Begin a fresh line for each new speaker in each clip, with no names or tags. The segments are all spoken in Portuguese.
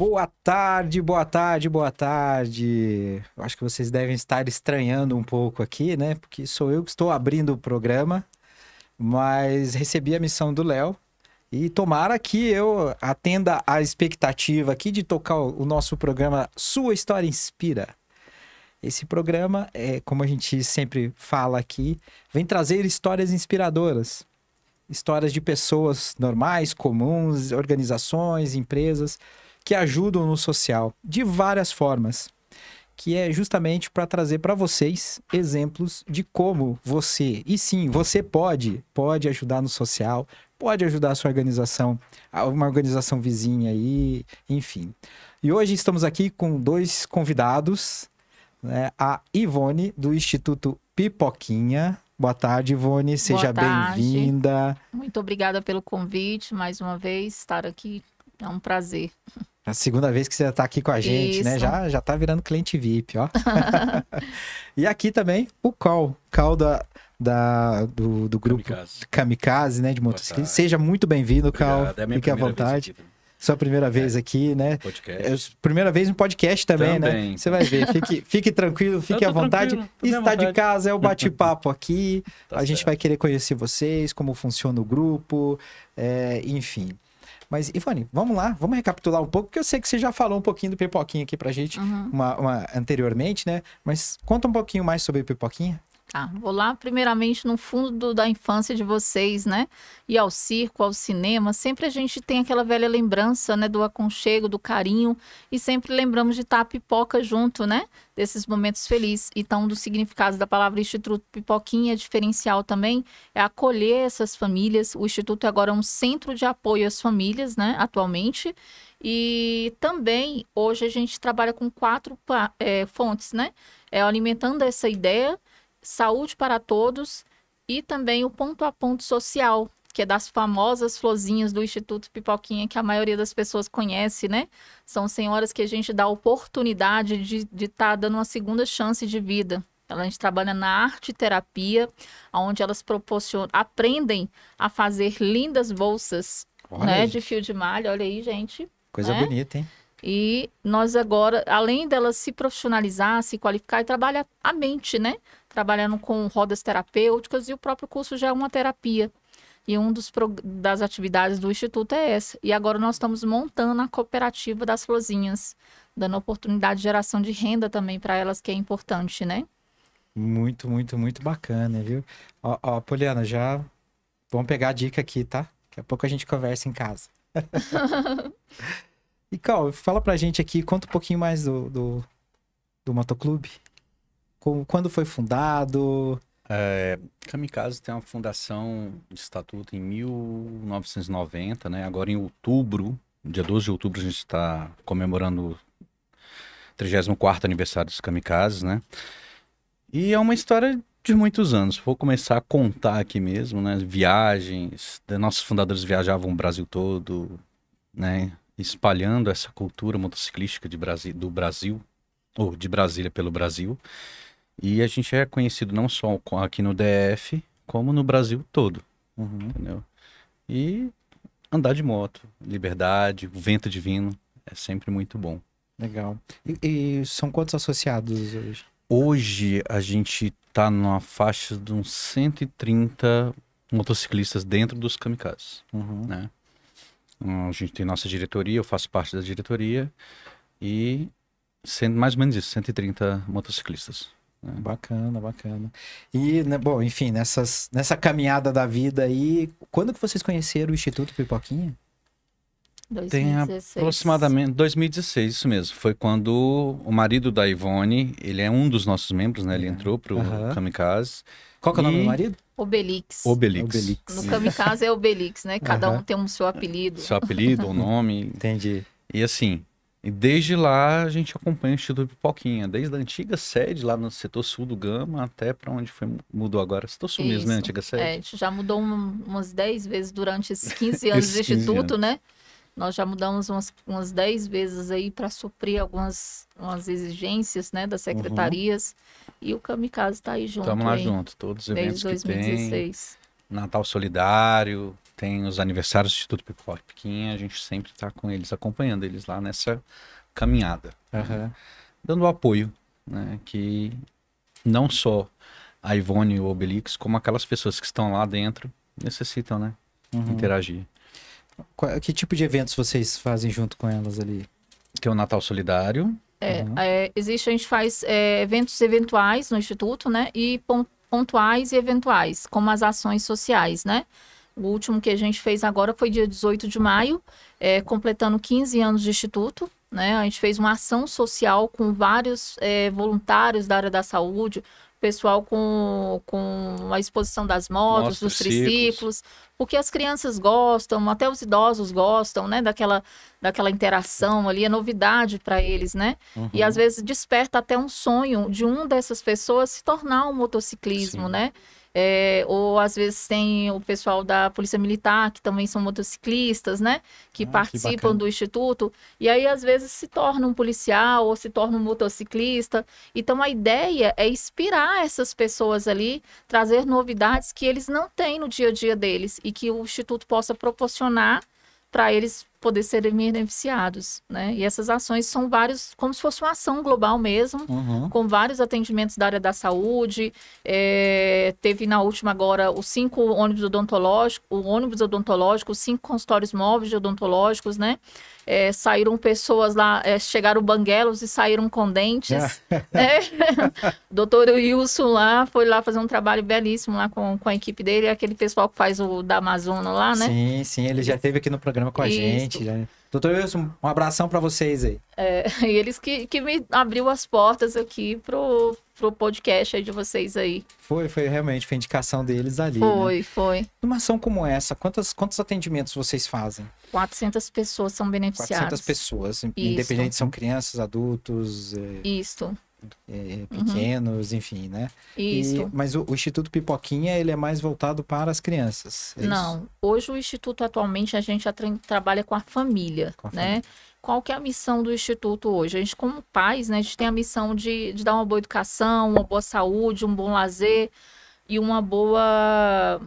Boa tarde, boa tarde, boa tarde. acho que vocês devem estar estranhando um pouco aqui, né? Porque sou eu que estou abrindo o programa, mas recebi a missão do Léo e tomara que eu atenda a expectativa aqui de tocar o nosso programa Sua História Inspira. Esse programa, é, como a gente sempre fala aqui, vem trazer histórias inspiradoras. Histórias de pessoas normais, comuns, organizações, empresas que ajudam no social de várias formas, que é justamente para trazer para vocês exemplos de como você, e sim, você pode, pode ajudar no social, pode ajudar a sua organização, uma organização vizinha aí, enfim. E hoje estamos aqui com dois convidados, né? a Ivone, do Instituto Pipoquinha, Boa tarde, Ivone. Seja bem-vinda.
Muito obrigada pelo convite mais uma vez. Estar aqui é um prazer.
A segunda vez que você está aqui com a gente, né? Isso. né? Já já tá virando cliente VIP, ó. e aqui também o Call, Call da, da do, do grupo Kamikaze, Kamikaze né, de motociclismo. Seja muito bem-vindo, Cal. É Fique à vontade. Sua primeira é. vez aqui, né? Podcast. É, primeira vez no podcast também, né? também. né? Você vai ver. Fique, fique tranquilo, fique à vontade. Está de casa, é o bate-papo aqui. tá a gente certo. vai querer conhecer vocês, como funciona o grupo, é, enfim. Mas, Ivone, vamos lá, vamos recapitular um pouco, porque eu sei que você já falou um pouquinho do Pipoquinha aqui pra gente uhum. uma, uma, anteriormente, né? Mas conta um pouquinho mais sobre o Pipoquinha.
Tá, vou lá primeiramente no fundo do, da infância de vocês, né? E ao circo, ao cinema, sempre a gente tem aquela velha lembrança, né? Do aconchego, do carinho, e sempre lembramos de estar pipoca junto, né? Desses momentos felizes. Então, um dos significados da palavra Instituto Pipoquinha, diferencial também, é acolher essas famílias. O Instituto é agora é um centro de apoio às famílias, né? Atualmente. E também, hoje, a gente trabalha com quatro é, fontes, né? É, alimentando essa ideia Saúde para Todos e também o Ponto a Ponto Social, que é das famosas florzinhas do Instituto Pipoquinha, que a maioria das pessoas conhece, né? São senhoras que a gente dá oportunidade de estar tá dando uma segunda chance de vida. A gente trabalha na arte terapia, onde elas proporcionam, aprendem a fazer lindas bolsas né, de fio de malha. Olha aí, gente. Coisa né? bonita, hein? E nós agora, além dela se profissionalizar, se qualificar e trabalhar a mente, né? Trabalhando com rodas terapêuticas e o próprio curso já é uma terapia. E dos das atividades do Instituto é essa. E agora nós estamos montando a cooperativa das florzinhas, dando oportunidade de geração de renda também para elas, que é importante, né?
Muito, muito, muito bacana, viu? Ó, ó, Poliana, já vamos pegar a dica aqui, tá? Daqui a pouco a gente conversa em casa. E, Cal, fala pra gente aqui, conta um pouquinho mais do, do, do motoclube. Como, quando foi
fundado? É, Kamikaze tem uma fundação de estatuto em 1990, né? Agora em outubro, dia 12 de outubro, a gente está comemorando o 34 aniversário dos Kamikazes, né? E é uma história de muitos anos. Vou começar a contar aqui mesmo, né? Viagens, nossos fundadores viajavam o Brasil todo, né? espalhando essa cultura motociclística de Brasil, do Brasil, ou de Brasília pelo Brasil. E a gente é conhecido não só aqui no DF, como no Brasil todo. Uhum. Entendeu? E andar de moto, liberdade, o vento divino, é sempre muito bom.
Legal. E, e são quantos associados hoje?
Hoje a gente está numa faixa de uns 130 motociclistas dentro dos kamikazes, uhum. né? Então, a gente tem nossa diretoria, eu faço parte da diretoria e sendo mais ou menos isso, 130 motociclistas. Né? Bacana, bacana.
E, né, bom, enfim, nessas, nessa caminhada da vida aí, quando que vocês conheceram o Instituto Pipoquinha?
2016. Tem aproximadamente 2016, isso mesmo. Foi quando o marido da Ivone, ele é um dos nossos membros, né? Ele é. entrou pro uhum. Kamikaze. Qual que é o nome do marido?
Obelix.
Obelix. Obelix. No Kamikaze
é Obelix, né? Cada uhum. um tem um seu apelido. Seu apelido, o um
nome. Entendi. E assim, desde lá a gente acompanha o Instituto Pipoquinha, desde a antiga sede lá no setor sul do Gama até para onde foi, mudou agora. Setor tá sul né? Isso. mesmo, né? Antiga sede. É, a
gente já mudou um, umas 10 vezes durante esses 15 anos esses 15 do Instituto, anos. né? Nós já mudamos umas, umas 10 vezes aí para suprir algumas umas exigências né, das uhum. secretarias. Uhum. E o Kamikaze está aí junto. Estamos lá aí, junto, todos os eventos desde 2016.
Tem, Natal Solidário, tem os aniversários do Instituto Pipoca Piquinha, a gente sempre está com eles, acompanhando eles lá nessa caminhada. Uhum. Né? Dando o apoio, né, que não só a Ivone e o Obelix, como aquelas pessoas que estão lá dentro necessitam, né? Uhum. Interagir. Que tipo de eventos vocês fazem junto com elas ali? Tem o Natal Solidário.
É, uhum. é, existe, a gente faz é, eventos eventuais no Instituto, né? E pontuais e eventuais, como as ações sociais, né? O último que a gente fez agora foi dia 18 de maio, é, completando 15 anos de Instituto. Né? A gente fez uma ação social com vários é, voluntários da área da saúde, pessoal com, com a exposição das motos, dos triciclos, porque as crianças gostam, até os idosos gostam, né, daquela, daquela interação ali, é novidade para eles, né? Uhum. E às uhum. vezes desperta até um sonho de uma dessas pessoas se tornar um motociclismo, Sim. né? É, ou às vezes tem o pessoal da Polícia Militar, que também são motociclistas, né? Que ah, participam que do Instituto. E aí, às vezes, se torna um policial ou se torna um motociclista. Então, a ideia é inspirar essas pessoas ali, trazer novidades que eles não têm no dia a dia deles e que o Instituto possa proporcionar para eles poder serem beneficiados, né? E essas ações são vários, como se fosse uma ação global mesmo, uhum. com vários atendimentos da área da saúde. É, teve na última agora os cinco ônibus odontológicos, o ônibus odontológico, os cinco consultórios móveis de odontológicos, né? É, saíram pessoas lá, é, chegaram banguelos e saíram com dentes. É. né? o doutor Wilson lá foi lá fazer um trabalho belíssimo lá com, com a equipe dele, aquele pessoal que faz o da Amazônia lá, né? Sim,
sim, ele já esteve aqui no programa com a Isso. gente. Mentira, né? Doutor Wilson, um abração para vocês aí.
É, e eles que, que me abriu as portas aqui pro, pro podcast aí de vocês aí.
Foi, foi realmente, foi indicação deles ali. Né? Foi, né? foi. Numa ação como essa, quantos, quantos atendimentos vocês fazem?
400 pessoas são beneficiadas. 400
pessoas, Isso. independente se são crianças, adultos. É... Isso é, é uhum. pequenos, uhum. enfim, né? Isso. E, mas o, o, Instituto Pipoquinha, ele é mais voltado para as crianças. É Não, isso?
hoje o Instituto atualmente a gente tra trabalha com a família, com a né? Família. Qual que é a missão do Instituto hoje? A gente, como pais, né, a gente tem a missão de, de dar uma boa educação, uma boa saúde, um bom lazer e uma boa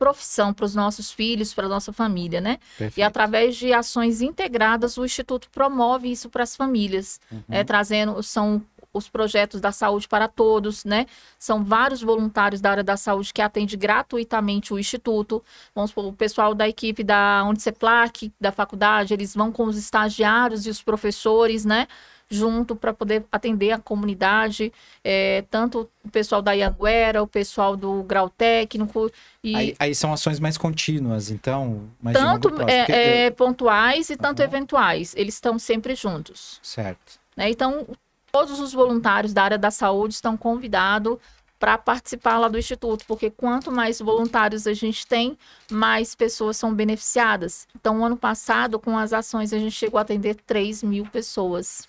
profissão para os nossos filhos, para a nossa família, né? Perfeito. E através de ações integradas, o Instituto promove isso para as famílias, uhum. é, trazendo, são os projetos da saúde para todos, né? São vários voluntários da área da saúde que atende gratuitamente o Instituto. Vamos supor, o pessoal da equipe da plaque da faculdade, eles vão com os estagiários e os professores, né? junto para poder atender a comunidade, é, tanto o pessoal da Iaguera, o pessoal do grau técnico. E... Aí,
aí são ações mais contínuas, então? Mais tanto prazo, é, porque... é,
pontuais e tanto eventuais. Eles estão sempre juntos. Certo. Né? Então, todos os voluntários da área da saúde estão convidados para participar lá do Instituto, porque quanto mais voluntários a gente tem, mais pessoas são beneficiadas. Então, ano passado, com as ações, a gente chegou a atender 3 mil pessoas.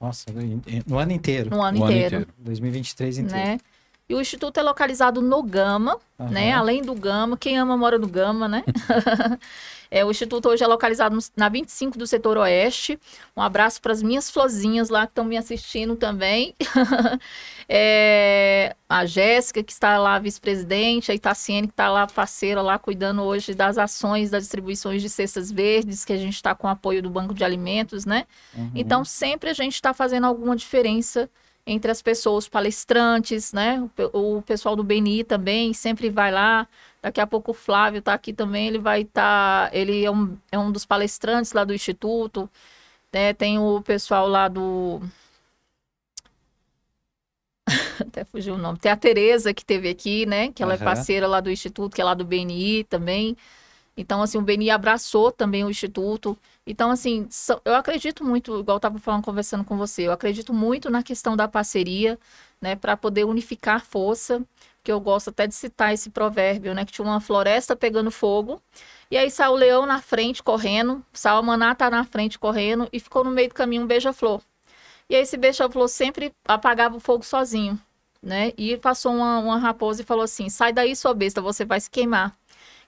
Nossa, no ano inteiro. no ano, inteiro. ano inteiro. 2023 inteiro. Né?
E o Instituto é localizado no Gama, uhum. né? Além do Gama, quem ama mora no Gama, né? é, o Instituto hoje é localizado na 25 do setor oeste. Um abraço para as minhas florzinhas lá que estão me assistindo também. é, a Jéssica, que está lá vice-presidente, a Itaciene, que está lá parceira, lá cuidando hoje das ações das distribuições de cestas verdes, que a gente está com apoio do Banco de Alimentos, né? Uhum. Então, sempre a gente está fazendo alguma diferença entre as pessoas, palestrantes, né? O, o, pessoal do BNI também sempre vai lá. Daqui a pouco o Flávio está aqui também, ele vai estar. Tá, ele é um, é um dos palestrantes lá do Instituto. Né? Tem o pessoal lá do. Até fugiu o nome. Tem a Tereza que teve aqui, né? Que ela uhum. é parceira lá do Instituto, que é lá do BNI também. Então, assim, o Beni abraçou também o Instituto. Então, assim, eu acredito muito, igual eu estava falando, conversando com você, eu acredito muito na questão da parceria, né, para poder unificar força, que eu gosto até de citar esse provérbio, né, que tinha uma floresta pegando fogo, e aí saiu o leão na frente correndo, saiu a maná tá na frente correndo, e ficou no meio do caminho um beija-flor. E aí esse beija-flor sempre apagava o fogo sozinho, né, e passou uma, uma raposa e falou assim, sai daí, sua besta, você vai se queimar.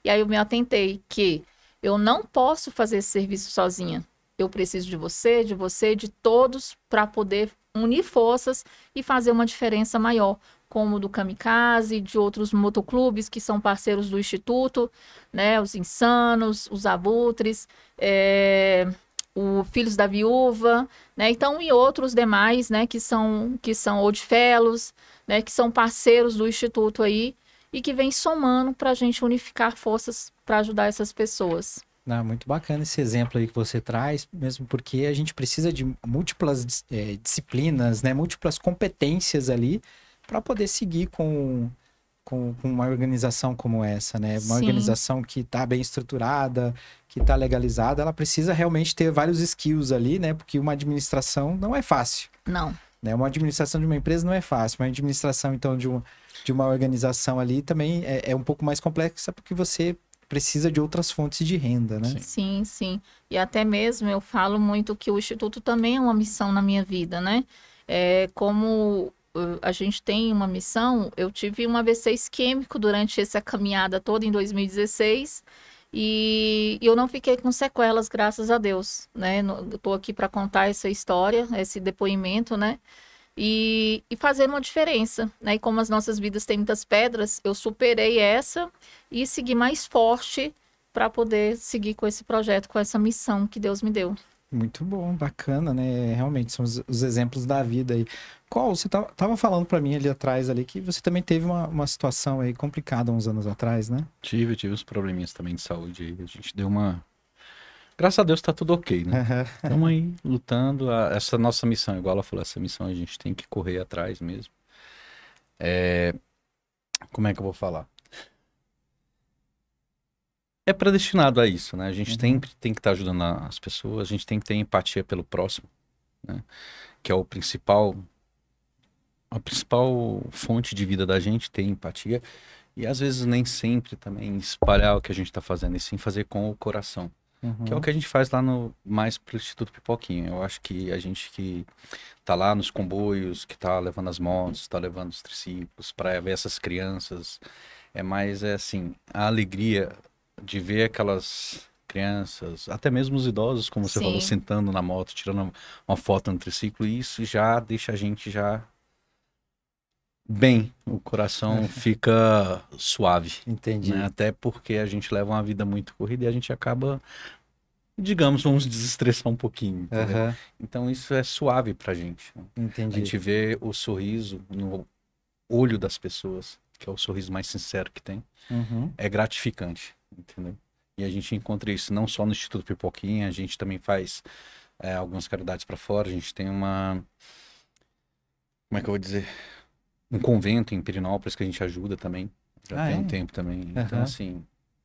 E aí eu me atentei que eu não posso fazer esse serviço sozinha. Eu preciso de você, de você, de todos para poder unir forças e fazer uma diferença maior, como do Kamikaze, de outros motoclubes que são parceiros do Instituto, né? Os Insanos, os Abutres, é, o Filhos da Viúva, né? Então, e outros demais, né? Que são, que são Odfelos, né? Que são parceiros do Instituto aí e que vem somando para a gente unificar forças para ajudar essas pessoas.
Ah, muito bacana esse exemplo aí que você traz, mesmo porque a gente precisa de múltiplas é, disciplinas, né, múltiplas competências ali para poder seguir com, com, com, uma organização como essa, né? Uma Sim. organização que está bem estruturada, que está legalizada, ela precisa realmente ter vários skills ali, né? Porque uma administração não é fácil. Não. Né? Uma administração de uma empresa não é fácil, a administração, então, de, um, de uma organização ali também é, é um pouco mais complexa, porque você precisa de outras fontes de renda, né?
Sim, sim. E até mesmo eu falo muito que o Instituto também é uma missão na minha vida, né? É, como uh, a gente tem uma missão, eu tive um AVC isquêmico durante essa caminhada toda em 2016 e, eu não fiquei com sequelas, graças a Deus, né? Estou aqui para contar essa história, esse depoimento, né? E, e, fazer uma diferença, né? E como as nossas vidas têm muitas pedras, eu superei essa e segui mais forte para poder seguir com esse projeto, com essa missão que Deus me deu.
Muito bom, bacana, né? Realmente são os, os exemplos da vida aí. Qual você tava, tava falando para mim ali atrás ali que você também teve uma, uma situação aí complicada uns anos atrás, né?
Tive, tive uns probleminhas também de saúde aí. A gente deu uma Graças a Deus tá tudo ok, né? Estamos aí lutando. A, essa nossa missão, igual ela falou, essa missão a gente tem que correr atrás mesmo. É, como é que eu vou falar? é predestinado a isso, né? A gente uhum. sempre tem que estar tá ajudando as pessoas, a gente tem que ter empatia pelo próximo, né? Que é o principal a principal fonte de vida da gente, ter empatia. E às vezes nem sempre também espalhar o que a gente está fazendo, e sim fazer com o coração. Uhum. Que é o uhum. que a gente faz lá no mais pro Instituto Pipoquinho. Eu acho que a gente que tá lá nos comboios, que tá levando as motos, tá levando os triciclos para ver essas crianças, é mais é assim, a alegria de ver aquelas crianças, até mesmo os idosos, como você Sim. falou, sentando na moto, tirando uma foto no triciclo, e isso já deixa a gente já bem, o coração fica suave. Entendi. Né? Até porque a gente leva uma vida muito corrida e a gente acaba, digamos, vamos desestressar um pouquinho. Uhum. Então isso é suave pra gente. Né? Entendi. A gente vê o sorriso no olho das pessoas, que é o sorriso mais sincero que tem, uhum. é gratificante entendeu? E a gente encontra isso não só no Instituto Pipoquinha, a gente também faz é, algumas caridades para fora, a gente tem uma. Como é que eu vou dizer? Um convento em Pirinópolis que a gente ajuda também. Já ah, tem é? um tempo também. Uhum. Então, assim,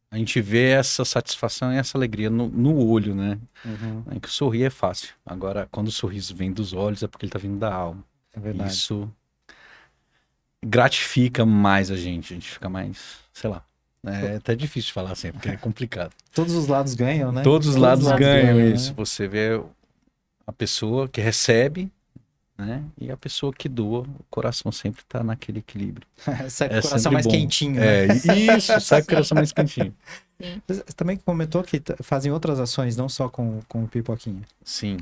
a gente vê essa satisfação e essa alegria no, no olho, né? Uhum. É que sorrir é fácil. Agora, quando o sorriso vem dos olhos, é porque ele tá vindo da alma. É verdade. Isso gratifica mais a gente. A gente fica mais, sei lá, é até tá difícil de falar assim, porque é complicado.
Todos os lados ganham, né? Todos os Todos lados, lados, ganham, ganham isso. Né?
Você vê a pessoa que recebe, né? E a pessoa que doa, o coração sempre está naquele equilíbrio. sai com o é coração mais bom. quentinho. É, né? É, isso, sai com o coração mais quentinho.
Você também comentou que fazem outras ações, não só com, com o Pipoquinha.
Sim,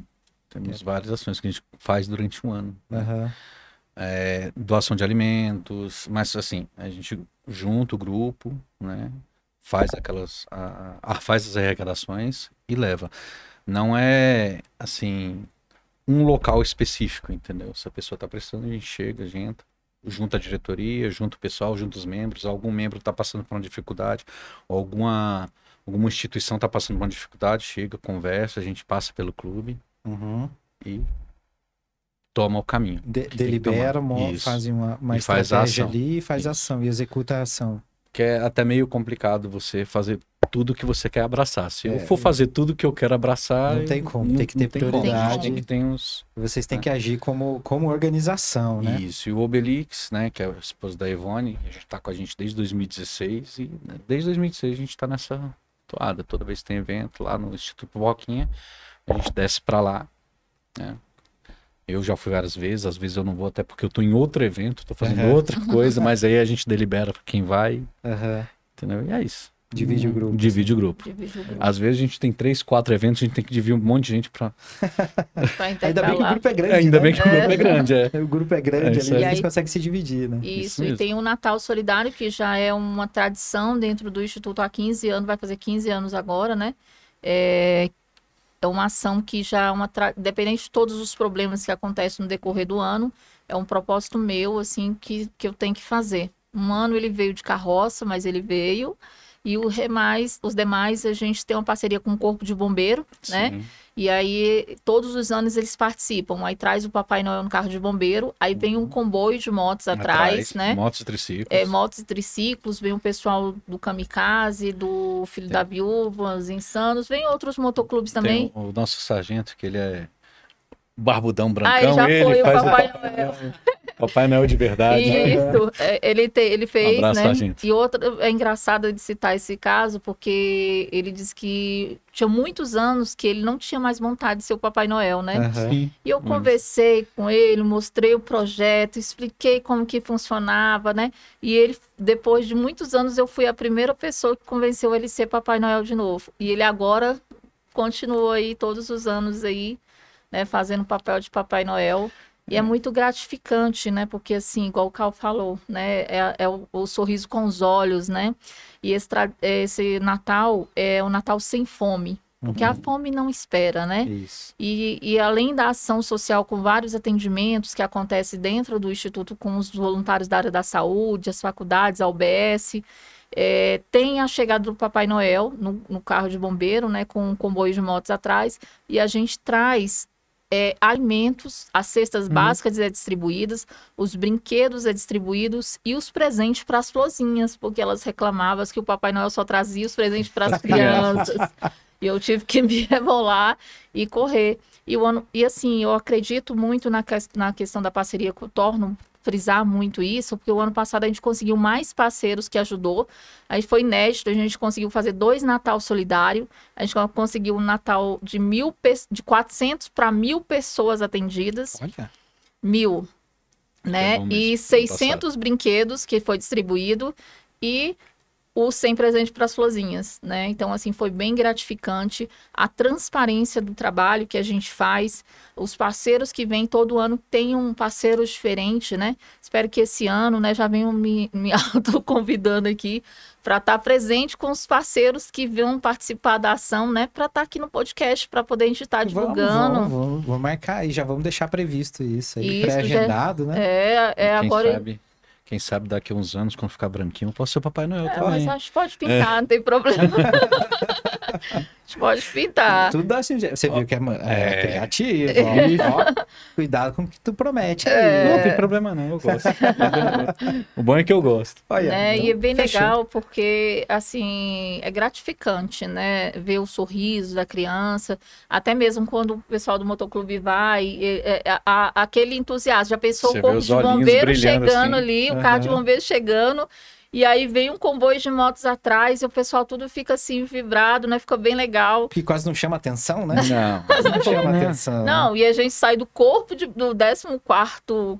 temos é. várias ações que a gente faz durante um ano. Né? Uhum é, doação de alimentos, mas assim, a gente junta o grupo, né? Faz aquelas. A, a, faz as arrecadações e leva. Não é assim um local específico, entendeu? Se a pessoa está precisando, a gente chega, a gente junta a diretoria, junta o pessoal, junta os membros, algum membro está passando por uma dificuldade, alguma, alguma instituição está passando por uma dificuldade, chega, conversa, a gente passa pelo clube uhum. e toma o caminho. De, delibera, faz uma, uma faz estratégia ali
e faz Isso. ação e executa a ação.
Que é até meio complicado você fazer tudo que você quer abraçar. Se é, eu for fazer tudo que eu quero abraçar. Não tem como, não, tem que ter prioridade. Tem que uns,
Vocês têm né? que agir como, como organização, né?
Isso, e o Obelix, né, que é a esposa da Ivone, a gente tá com a gente desde 2016, e né, desde 2016 a gente está nessa toada. Toda vez que tem evento lá no Instituto Boquinha, a gente desce para lá, né? Eu já fui várias vezes, às vezes eu não vou até porque eu tô em outro evento, tô fazendo uhum. outra coisa, mas aí a gente delibera quem vai. Uhum. Entendeu? E é isso. Assim. Divide o grupo. Divide o grupo. Às vezes a gente tem três, quatro eventos, a gente tem que dividir um monte de gente para. Ainda é né? bem
que o grupo é, é. grande. Ainda bem
que o grupo é grande, é. O grupo é grande, ali, a gente consegue se dividir, né? Isso, isso e tem
o um Natal Solidário, que já é uma tradição dentro do Instituto há 15 anos, vai fazer 15 anos agora, né? É, então, uma ação que já, é uma tra... dependente de todos os problemas que acontecem no decorrer do ano, é um propósito meu, assim, que, que eu tenho que fazer. Um ano ele veio de carroça, mas ele veio. E o remais, os demais, a gente tem uma parceria com o Corpo de Bombeiro, né? Sim. né? E aí, todos os anos eles participam. Aí traz o Papai Noel no carro de bombeiro, aí vem um uhum. comboio de motos atrás, atrás né? Motos
e triciclos. É,
motos e triciclos, vem o pessoal do Kamikaze, do Filho Tem. da Viúva, os Insanos, vem outros motoclubes também. Tem
o nosso sargento, que ele é barbudão brancão, ah, ele, ele faz Papai o Papai Noel. Papai Noel de verdade. Isso,
é, ele, te, ele fez, um né? E outra, é engraçado de citar esse caso, porque ele disse que tinha muitos anos que ele não tinha mais vontade de ser o Papai Noel, né? Uhum. E eu conversei com ele, mostrei o projeto, expliquei como que funcionava, né? E ele, depois de muitos anos, eu fui a primeira pessoa que convenceu ele a ser Papai Noel de novo. E ele agora continua aí todos os anos aí né, fazendo papel de Papai Noel. E é uhum. muito gratificante, né? Porque, assim, igual o Cal falou, né? É, é o, o, sorriso com os olhos, né? E esse, esse Natal é o Natal sem fome. Porque uhum. a fome não espera, né? Isso. E, e além da ação social com vários atendimentos que acontece dentro do Instituto com os voluntários da área da saúde, as faculdades, a UBS, é, tem a chegada do Papai Noel no, no, carro de bombeiro, né, com um comboio de motos atrás, e a gente traz é, alimentos, as cestas uhum. básicas é distribuídas, os brinquedos é distribuídos e os presentes para as florzinhas, porque elas reclamavam que o Papai Noel só trazia os presentes para as crianças. e eu tive que me rebolar e correr. E, o ano, e assim, eu acredito muito na, que, na questão da parceria com o Torno, frisar muito isso, porque o ano passado a gente conseguiu mais parceiros que ajudou. Aí foi inédito, a gente conseguiu fazer dois Natal solidário. A gente conseguiu um Natal de mil de 400 para mil pessoas atendidas. Olha. Mil, é né? É e 600 passado. brinquedos que foi distribuído e o sem presente para as florzinhas, né? Então, assim, foi bem gratificante a transparência do trabalho que a gente faz. Os parceiros que vêm todo ano têm um parceiro diferente, né? Espero que esse ano, né, já venham me, me autoconvidando aqui para estar tá presente com os parceiros que vão participar da ação, né? Para estar tá aqui no podcast, para poder a gente estar tá divulgando. Vamos,
vamos, vamos, marcar e já vamos
deixar previsto isso aí, pré-agendado, né?
É, é Quem agora. Sabe?
Quem sabe daqui a uns anos, quando ficar branquinho, eu posso ser o Papai Noel é, também. Mas acho
que pode é. pintar, é. não tem problema. gente pode pintar. Tudo
dá assim. Você viu que é, é, é. criativo. É. ó,
cuidado com o que tu
promete. É. Não, não tem problema não,
eu gosto. o bom é que eu gosto. Olha, né? então, e é bem fechou. legal
porque, assim, é gratificante, né? Ver o sorriso da criança. Até mesmo quando o pessoal do motoclube vai, é, é, a, aquele entusiasmo. Já pensou Você o corpo de bombeiro assim. chegando assim. ali, uhum. o carro de bombeiro chegando e aí vem um comboio de motos atrás e o pessoal tudo fica assim vibrado, né? Fica bem legal. Que
quase não chama atenção, né? Não, quase não chama não. Né? atenção. Não,
e a gente sai do corpo de, do 14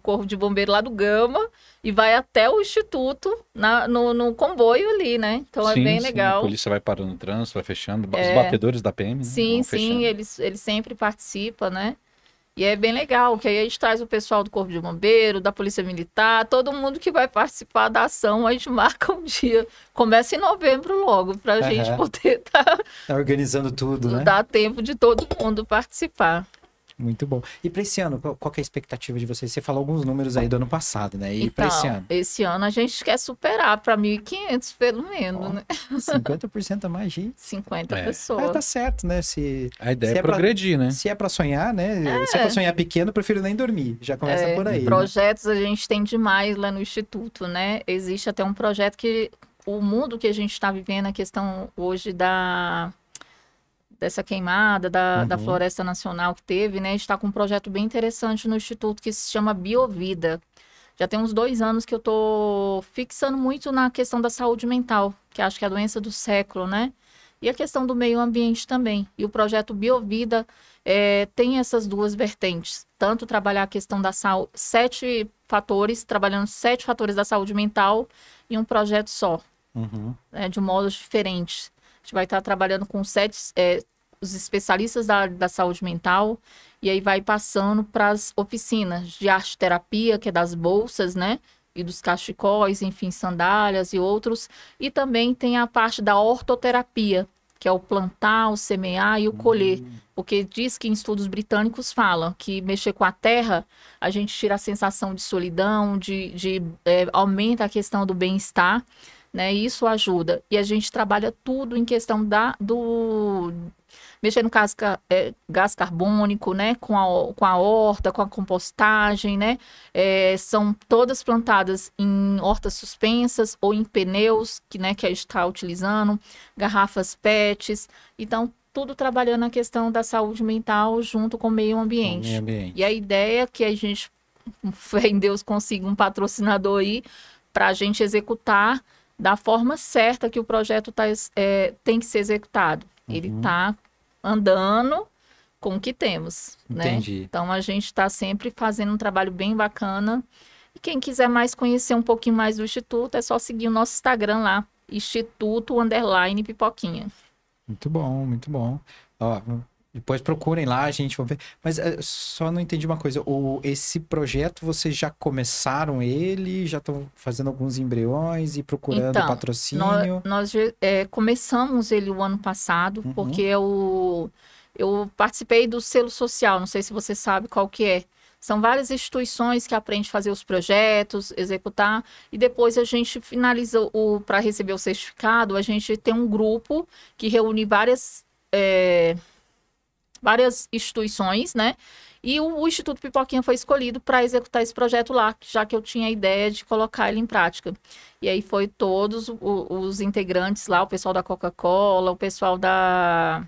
Corpo de Bombeiro lá do Gama e vai até o Instituto na, no, no comboio ali, né? Então é sim, é bem sim. legal. A
polícia vai parando no trânsito, vai fechando. É... Os batedores da PM, né? Sim, sim, eles,
eles sempre participam, né? E é bem legal, que aí a gente traz o pessoal do Corpo de Bombeiro, da Polícia Militar, todo mundo que vai participar da ação, a gente marca um dia. Começa em novembro logo, para a uhum. gente poder estar... Tá,
tá organizando tudo, né? Dar
tempo de todo mundo participar.
Muito bom. E para esse ano, qual que é a expectativa de vocês? Você falou alguns números aí do ano passado, né? E então, para esse ano?
Esse ano a gente quer superar para 1.500, pelo menos, oh, né? 50% a mais, gente. 50 é. pessoas. Mas ah, tá certo,
né? Se, a ideia se é, é progredir, pra, né? Se é para sonhar, né? É. Se é para é. sonhar pequeno, eu prefiro nem dormir. Já começa é, por aí. Né? Projetos
né? a gente tem demais lá no Instituto, né? Existe até um projeto que o mundo que a gente está vivendo, a questão hoje da dessa queimada da, uhum. da Floresta Nacional que teve, né? A gente está com um projeto bem interessante no Instituto que se chama Biovida. Já tem uns dois anos que eu estou fixando muito na questão da saúde mental, que acho que é a doença do século, né? E a questão do meio ambiente também. E o projeto Biovida é, tem essas duas vertentes. Tanto trabalhar a questão da saúde, sete fatores, trabalhando sete fatores da saúde mental em um projeto só. Uhum. Né? de modos diferentes gente vai estar trabalhando com sete, é, os especialistas da, da saúde mental, e aí vai passando para as oficinas de arte terapia, que é das bolsas, né? E dos cachecóis, enfim, sandálias e outros. E também tem a parte da ortoterapia, que é o plantar, o semear e o colher. Uhum. Porque diz que em estudos britânicos falam que mexer com a terra, a gente tira a sensação de solidão, de, de é, aumenta a questão do bem-estar né? Isso ajuda. E a gente trabalha tudo em questão da do mexer no gás, é, gás carbônico, né? Com a, com a horta, com a compostagem, né? É, são todas plantadas em hortas suspensas ou em pneus, que, né, que a gente está utilizando, garrafas PETs. Então, tudo trabalhando a questão da saúde mental junto com o meio ambiente. Meio ambiente. E a ideia é que a gente, fé em Deus, consiga um patrocinador aí para a gente executar da forma certa que o projeto tá, é, tem que ser executado. Uhum. Ele está andando com o que temos. Né? Entendi. Né? Então a gente está sempre fazendo um trabalho bem bacana. E quem quiser mais conhecer um pouquinho mais do Instituto, é só seguir o nosso Instagram lá, Instituto Underline Pipoquinha.
Muito bom, muito bom. Ó, depois procurem lá, a gente vai ver. Mas é, só não entendi uma coisa. O, esse projeto, vocês já começaram ele? Já estão fazendo alguns embriões e procurando então, patrocínio?
Nós, nós é, começamos ele o ano passado, uhum. porque eu, eu participei do selo social. Não sei se você sabe qual que é. São várias instituições que aprendem a fazer os projetos, executar, e depois a gente finaliza o para receber o certificado, a gente tem um grupo que reúne várias. É, várias instituições, né? E o, o Instituto Pipoquinha foi escolhido para executar esse projeto lá, já que eu tinha a ideia de colocar ele em prática. E aí foi todos o, os integrantes lá, o pessoal da Coca-Cola, o pessoal da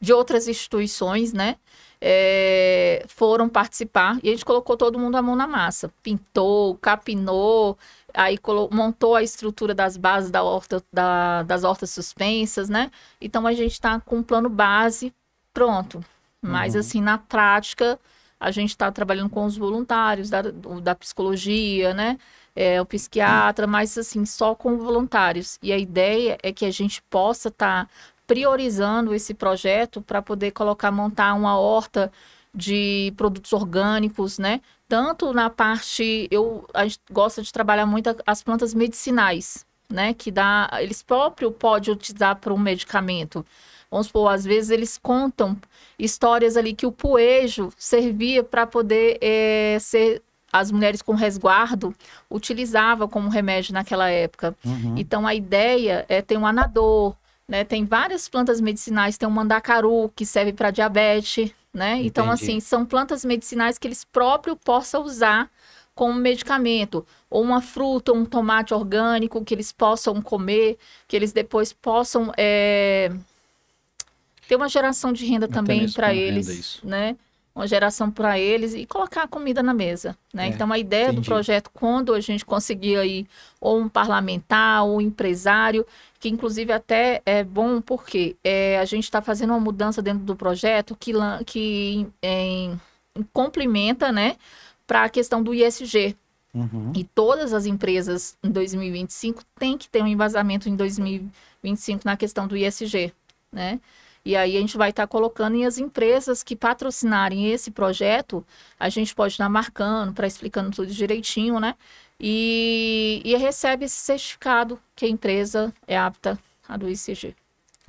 de outras instituições, né? É, foram participar e a gente colocou todo mundo a mão na massa. Pintou, capinou, aí montou a estrutura das bases da horta, da, das hortas suspensas, né? Então a gente está com um plano base pronto. Mas, uhum. assim, na prática, a gente está trabalhando com os voluntários da, da psicologia, né? É, o psiquiatra, mas, assim, só com voluntários. E a ideia é que a gente possa estar tá priorizando esse projeto para poder colocar, montar uma horta de produtos orgânicos, né? Tanto na parte, eu a gente gosta de trabalhar muito as plantas medicinais, né? Que dá, eles próprios podem utilizar para um medicamento. Vamos supor, às vezes eles contam histórias ali que o poejo servia para poder é, ser as mulheres com resguardo utilizava como remédio naquela época. Uhum. Então a ideia é ter um anador, né? Tem várias plantas medicinais, tem o um mandacaru que serve para diabetes, né? Então, Entendi. Então assim, são plantas medicinais que eles próprios possam usar como medicamento, ou uma fruta, um tomate orgânico que eles possam comer, que eles depois possam é, ter uma geração de renda também para eles, né? Uma geração para eles e colocar a comida na mesa, né? É, então a ideia entendi. do projeto, quando a gente conseguir aí ou um parlamentar ou um empresário, que inclusive até é bom porque é, a gente está fazendo uma mudança dentro do projeto que, que em, é, em, complementa, né? Para a questão do ISG, Uhum. E todas as empresas em 2025 têm que ter um embasamento em 2025 na questão do ISG, né? E aí a gente vai estar tá colocando e as empresas que patrocinarem esse projeto, a gente pode estar tá marcando para explicando tudo direitinho, né? E, e recebe esse certificado que a empresa é apta a do ICG.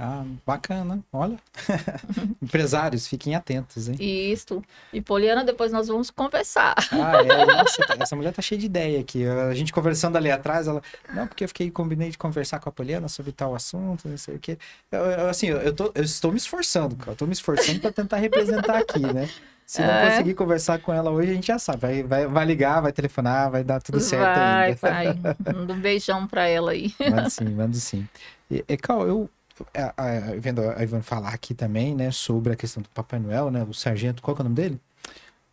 Ah, bacana, olha. Empresários, fiquem atentos, hein?
Isso. E Poliana, depois nós vamos conversar. Ah,
é. Nossa, tá, essa mulher tá cheia de ideia aqui. A gente conversando ali atrás, ela. Não, porque eu fiquei, combinei de conversar com a Poliana sobre tal assunto, não sei o quê. Eu, eu, assim, eu, tô, eu estou me esforçando, cara. Eu tô me esforçando para tentar representar aqui, né? Se não é. conseguir conversar com ela hoje, a gente já sabe. Vai, vai, vai ligar, vai telefonar, vai dar tudo certo vai, ainda. Vai, vai.
Manda um beijão pra ela aí. Manda sim,
manda sim. E, e Cal, eu a, é, a, vendo a Ivan falar aqui também, né, sobre a questão do Papai Noel, né, o sargento, qual que é o nome dele?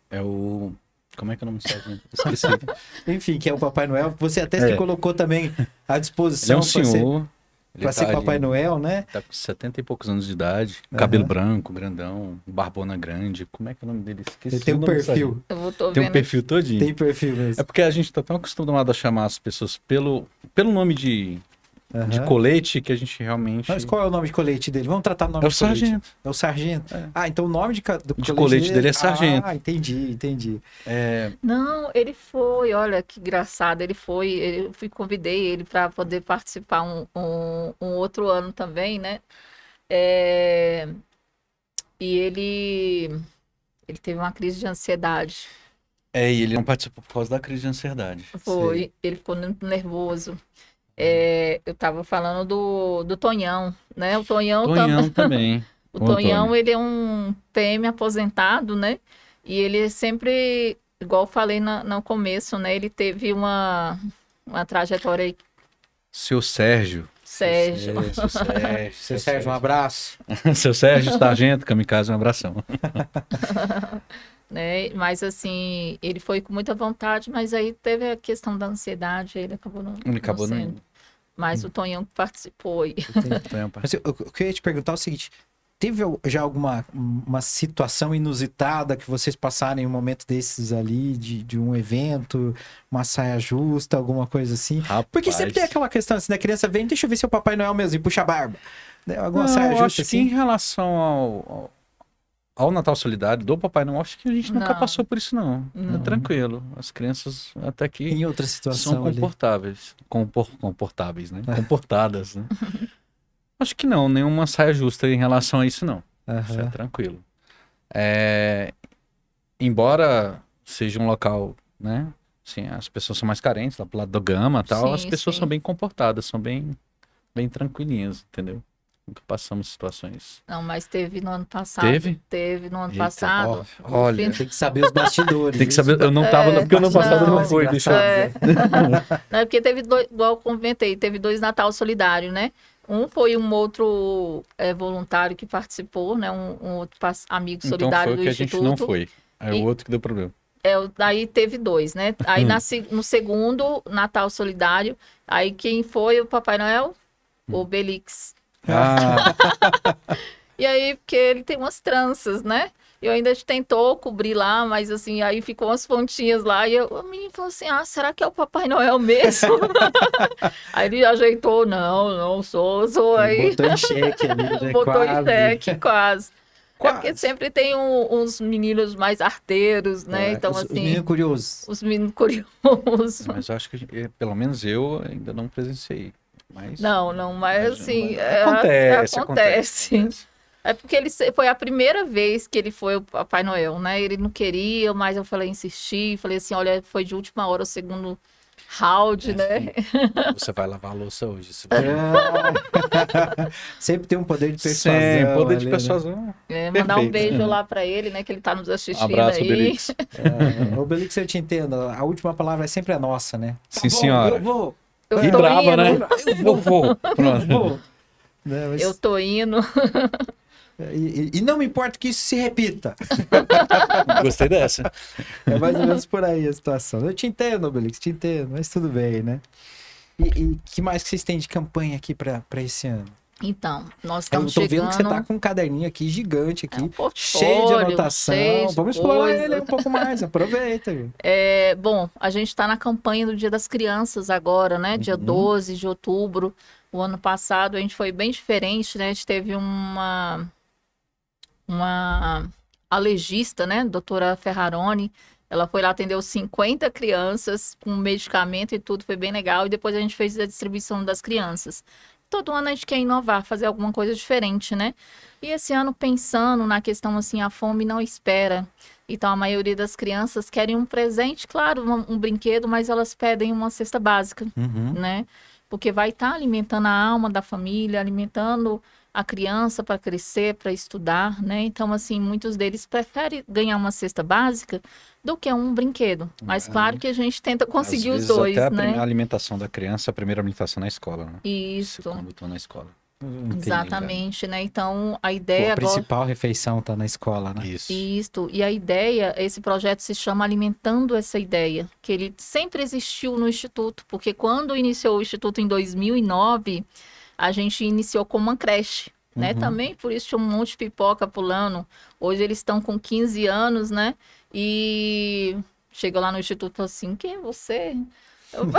É o... Como é que é o nome do sargento? Esqueci.
Enfim, que é o Papai Noel. Você até se é. colocou também à disposição. Ele é um senhor.
Para ser, tá ser, Papai Noel, né? Tá com 70 e poucos anos de idade, uhum. cabelo branco, grandão, barbona grande. Como é que é o nome dele? Esqueci. Ele tem um perfil. Vou, tem um perfil todinho. Tem perfil mesmo. É porque a gente tá tão acostumado a chamar as pessoas pelo, pelo nome de Uhum. de colete que a gente realmente. Mas qual é o nome de colete dele?
Vamos tratar o nome é o sargento. É o sargento. É. Ah, então o nome de, do de colete, dele... dele é ah, sargento. Ah, entendi, entendi. É...
Não, ele foi, olha que engraçado, ele foi, eu fui, convidei ele para poder participar um, um, um, outro ano também, né? É... E ele, ele teve uma crise de ansiedade.
É, e ele não participou por causa da crise de ansiedade. Foi, Sim.
ele ficou nervoso. É, eu estava falando do, do Tonhão, né? O Tonhão, Tonhão tam...
também. o Tonhão,
ele é um PM aposentado, né? E ele sempre, igual falei na, no começo, né? Ele teve uma, uma trajetória.
Seu Sérgio. Sérgio. Seu Sérgio, seu Sérgio, seu Sérgio um
abraço.
seu Sérgio, sargento, kamikaze, um abração.
né? Mas assim, ele foi com muita vontade, mas aí teve a questão da ansiedade, ele acabou não. Ele acabou não, sendo. Mas hum. o Tonhão participou. aí.
Tonhão eu, eu queria te perguntar o seguinte: teve já alguma uma situação inusitada que vocês passaram em um momento desses ali, de, de um evento, uma saia justa, alguma coisa assim?
Rapaz. Porque sempre tem
aquela questão assim, da né, criança vem, deixa eu ver se é o Papai Noel mesmo, e puxa a barba. Né, alguma Não, saia justa acho assim? Que em
relação ao, ao ao Natal Solidário, do Papai Noel, acho que a gente nunca passou por isso, não. É não. É tranquilo. As crianças até que em outra situação, são comportáveis. Compor, comportáveis, né? É. Comportadas, né? acho que não, nenhuma saia justa em relação a isso, não. Uhum. Isso é tranquilo. É... Embora seja um local, né? Assim, as pessoas são mais carentes, lá pro lado do Gama tal, sim, as pessoas sim. são bem comportadas, são bem, bem tranquilinhas, entendeu? Nunca passamos situações.
Não, mas teve no ano passado. Teve? Teve no ano Eita, passado. Ó, olha, fim... tem que
saber os bastidores. tem que saber. Eu não estava é, porque o ano passado não, não foi, deixa é.
não, é porque teve dois, igual eu comentei, teve dois Natal Solidário, né? Um foi um outro é, voluntário que participou, né? Um, um outro amigo então solidário então foi do que Instituto. A gente não foi.
É e... o outro que deu problema.
É, aí teve dois, né? Aí na, hum. no segundo, Natal Solidário, aí quem foi o Papai Noel? O hum. Belix.
É. Ah.
e aí, porque ele tem umas tranças, né? Eu ainda tentou cobrir lá, mas assim, aí ficou umas pontinhas lá. E o menino falou assim: ah, será que é o Papai Noel mesmo? aí ele ajeitou: não, não sou, sou aí. Botou em xeque, né? Botou quase. em xeque, quase. Quase. É porque sempre tem um, uns meninos mais arteiros, né? É, então, os, assim. Os meninos curiosos. Os meninos
curiosos. Mas acho que, eh, pelo menos eu ainda não presenciei. Mas,
não, não, mas, assim. É, acontece, acontece, acontece. É, é porque ele foi a primeira vez que ele foi o Papai Noel, né? Ele não queria, mas eu falei, insisti, falei assim, olha, foi de última hora o segundo round, é, né?
Você vai lavar a louça hoje. Você vai... é. Sempre tem um poder de persuasão. Sempre, poder ali, de né? persuasão.
Né?
É, mandar Perfeito. um beijo né? lá pra ele, né? Que ele tá nos assistindo um abraço, aí. Obelix.
É, Obelix, eu te entendo. A última palavra é sempre a nossa, né? Sim, tá bom,
senhora.
Eu vou... Eu e brava, indo. né? Eu vou. Pronto. Eu, vou. Né, mas... eu tô indo.
É, e, e, não me importa que isso se repita.
Gostei dessa. É
mais ou menos por aí a situação. Eu te entendo, Obelix, te entendo, mas tudo bem, né? E, o que mais que vocês têm de campanha aqui para esse ano?
Então, nós é, estamos chegando... Eu tô chegando... vendo que você tá
com um caderninho aqui gigante aqui, é um cheio de anotação. Cheio Vamos explorar coisa. ele um pouco mais, aproveita.
É, bom, a gente está na campanha do Dia das Crianças agora, né? Dia uhum. 12 de outubro. O ano passado a gente foi bem diferente, né? A gente teve uma uma a legista, né, doutora Ferrarone, ela foi lá atendeu 50 crianças com medicamento e tudo, foi bem legal e depois a gente fez a distribuição das crianças todo ano a gente quer inovar, fazer alguma coisa diferente, né? E esse ano pensando na questão assim, a fome não espera. Então a maioria das crianças querem um presente, claro, um, um brinquedo, mas elas pedem uma cesta básica, uhum. né? Porque vai estar tá alimentando a alma da família, alimentando a criança para crescer, para estudar, né? Então, assim, muitos deles preferem ganhar uma cesta básica do que um brinquedo. Mas é. claro que a gente tenta conseguir os dois, até né? A
alimentação da criança, a primeira alimentação na escola, né?
Isso. Quando
estou na escola. Entendi, Exatamente,
né? Então a ideia. a principal
agora... refeição está na escola, né? Isso.
Isso. E a ideia, esse projeto se chama Alimentando essa Ideia, que ele sempre existiu no Instituto, porque quando iniciou o Instituto em 2009 a gente iniciou com uma creche. Né? Uhum. Né? Também por isso tinha um monte de pipoca pulando. Hoje eles estão com 15 anos, né? E chega lá no instituto assim, quem é você?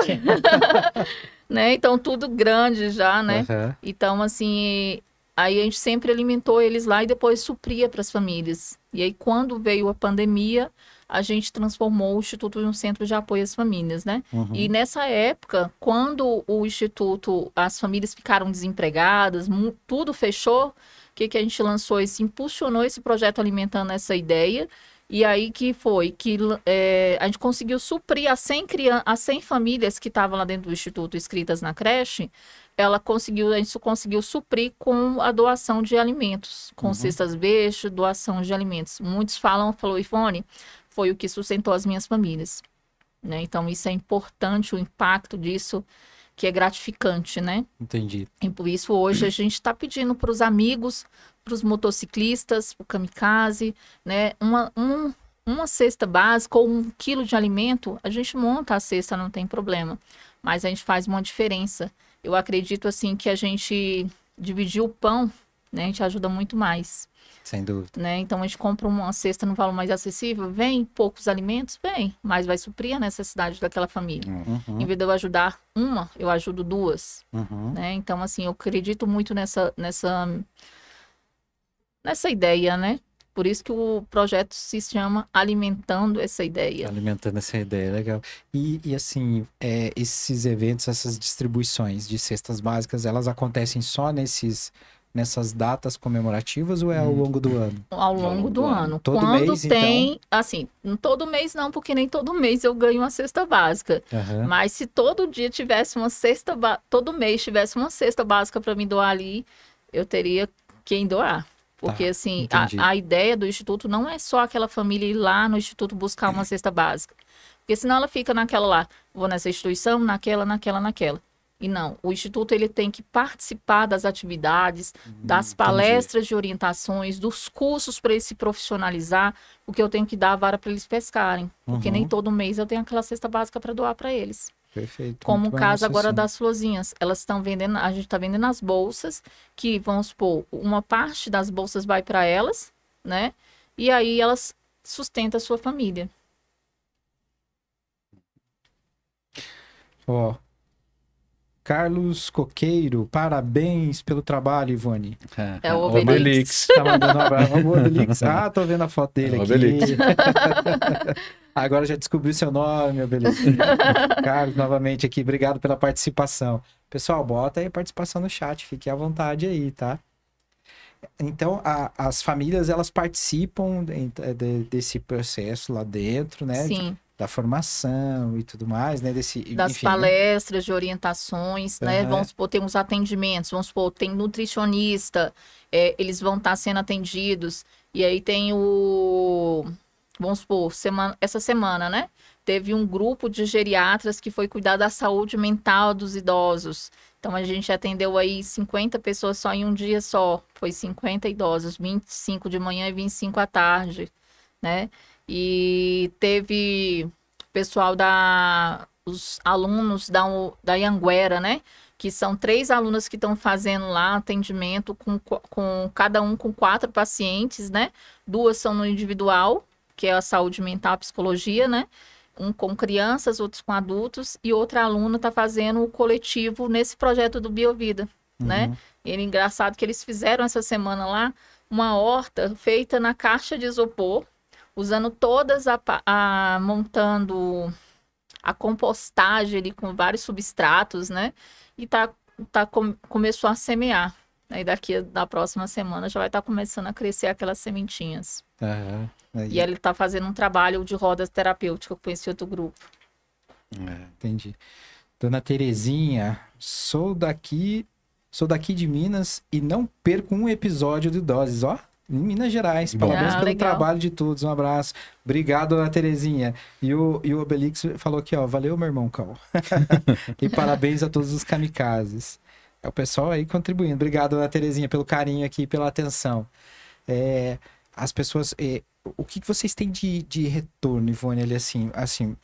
né? Então, tudo grande já, né? Uhum. Então, assim, aí a gente sempre alimentou eles lá e depois supria para as famílias. E aí, quando veio a pandemia, a gente transformou o Instituto em um centro de apoio às famílias, né? Uhum. E nessa época, quando o Instituto, as famílias ficaram desempregadas, tudo fechou, o que, que a gente lançou? Esse, impulsionou esse projeto alimentando essa ideia. E aí que foi que é, a gente conseguiu suprir as 100, criança, as 100 famílias que estavam lá dentro do Instituto escritas na creche, ela conseguiu, a gente conseguiu suprir com a doação de alimentos, com uhum. cestas bestas, doação de alimentos. Muitos falam, falou, Ivone, foi o que sustentou as minhas famílias. Né? Então, isso é importante, o impacto disso que é gratificante, né? Entendi. E por isso hoje a gente está pedindo para os amigos, para os motociclistas, para o kamikaze, né? Uma, um, uma cesta básica ou um quilo de alimento, a gente monta a cesta, não tem problema. Mas a gente faz uma diferença. Eu acredito assim que a gente dividir o pão, né? A gente ajuda muito mais. Sem dúvida. Né? Então a gente compra uma cesta no valor mais acessível, vem poucos alimentos, vem, mas vai suprir a necessidade daquela família. Uhum. Em vez de eu ajudar uma, eu ajudo duas. Uhum. Né? Então, assim, eu acredito muito nessa, nessa, nessa ideia, né? Por isso que o projeto se chama Alimentando essa Ideia.
Alimentando essa ideia, legal. E, e assim, é, esses eventos, essas distribuições de cestas básicas, elas acontecem só nesses nessas datas comemorativas ou é ao hum. longo do ano?
Ao longo, ao longo do, do, ano. ano. Todo Quando mês, tem, então... assim, todo mês não, porque nem todo mês eu ganho uma cesta básica. Uhum. Mas se todo dia tivesse uma cesta, todo mês tivesse uma cesta básica para me doar ali, eu teria quem doar. Tá, porque, tá, assim, a, a, ideia do Instituto não é só aquela família ir lá no Instituto buscar uma cesta básica. Porque senão ela fica naquela lá, vou nessa instituição, naquela, naquela, naquela. E não, o instituto ele tem que participar das atividades, hum, das palestras entendi. de orientações, dos cursos para ele se profissionalizar, o que eu tenho que dar a vara para eles pescarem, uhum. porque nem uhum. todo mês eu tenho aquela cesta básica para doar para eles. Perfeito. Como o caso agora das florzinhas, elas estão vendendo, a gente está vendendo as bolsas que vamos supor, uma parte das bolsas vai para elas, né? E aí elas sustentam a sua família.
Ó, oh Carlos Coqueiro, parabéns pelo trabalho, Ivone. É, é o Obelix. Tá mandando um abraço. Obelix. Ah, tô vendo a foto dele é aqui. Agora já descobri seu nome, Obelix. Carlos, novamente aqui, obrigado pela participação. Pessoal, bota aí a participação no chat, fique à vontade aí, tá? Então, a, as famílias, elas participam de, de, desse processo lá dentro, né? Sim da formação e tudo mais, né? Desse, das enfim, né?
palestras, né? de orientações, uhum. né? Vamos supor, tem uns atendimentos, vamos supor, tem nutricionista, é, eles vão estar tá sendo atendidos. E aí tem o. Vamos supor, semana, essa semana, né? Teve um grupo de geriatras que foi cuidar da saúde mental dos idosos. Então a gente atendeu aí 50 pessoas só em um dia só. Foi 50 idosos, 25 de manhã e 25 à tarde, né? E teve pessoal da os alunos da, da Ianguera, né? Que são três alunas que estão fazendo lá atendimento com, com cada um com quatro pacientes, né? Duas são no individual, que é a saúde mental, a psicologia, né? Um com crianças, outros com adultos, e outra aluna está fazendo o coletivo nesse projeto do Biovida, né? uhum. né? Ele engraçado que eles fizeram essa semana lá uma horta feita na caixa de isopor, usando todas a, a montando a compostagem ali com vários substratos, né? E tá, tá com, começou a semear. Aí daqui da próxima semana já vai estar tá começando a crescer aquelas sementinhas.
Uhum. Aí... E
ele está fazendo um trabalho de rodas terapêutica com esse outro grupo.
É, entendi. Dona Terezinha, sou daqui, sou daqui de Minas e não perco um episódio do Doses, ó em Minas Gerais. Parabéns ah, pelo legal. trabalho de todos. Um abraço. Obrigado, Ana Terezinha. E o, e o Obelix falou aqui, ó. Valeu, meu irmão Cal. e parabéns a todos os kamikazes. É o pessoal aí contribuindo. Obrigado, Ana Terezinha, pelo carinho aqui, pela atenção. É, as pessoas. É, o que vocês têm de, de retorno, Ivone? Ele assim, assim.